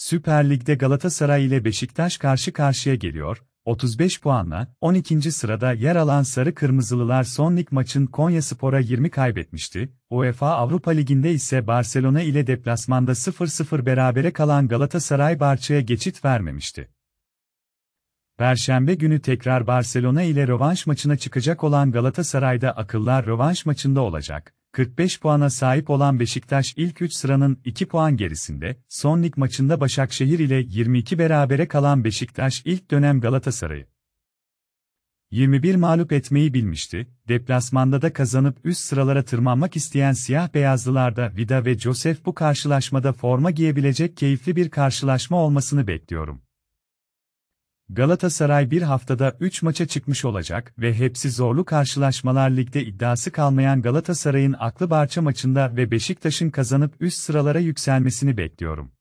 Süper Lig'de Galatasaray ile Beşiktaş karşı karşıya geliyor. 35 puanla 12. sırada yer alan Sarı Kırmızılılar son lig maçın Konyaspor'a 20 kaybetmişti. UEFA Avrupa Ligi'nde ise Barcelona ile deplasmanda 0-0 berabere kalan Galatasaray Barça'ya geçit vermemişti. Perşembe günü tekrar Barcelona ile rövanş maçına çıkacak olan Galatasaray'da akıllar rövanş maçında olacak. 45 puana sahip olan Beşiktaş ilk 3 sıranın 2 puan gerisinde, son lig maçında Başakşehir ile 22 berabere kalan Beşiktaş ilk dönem Galatasaray'ı 21 mağlup etmeyi bilmişti, deplasmanda da kazanıp üst sıralara tırmanmak isteyen siyah beyazlılarda Vida ve Josef bu karşılaşmada forma giyebilecek keyifli bir karşılaşma olmasını bekliyorum. Galatasaray bir haftada 3 maça çıkmış olacak ve hepsi zorlu karşılaşmalar ligde iddiası kalmayan Galatasaray'ın aklı barça maçında ve Beşiktaş'ın kazanıp üst sıralara yükselmesini bekliyorum.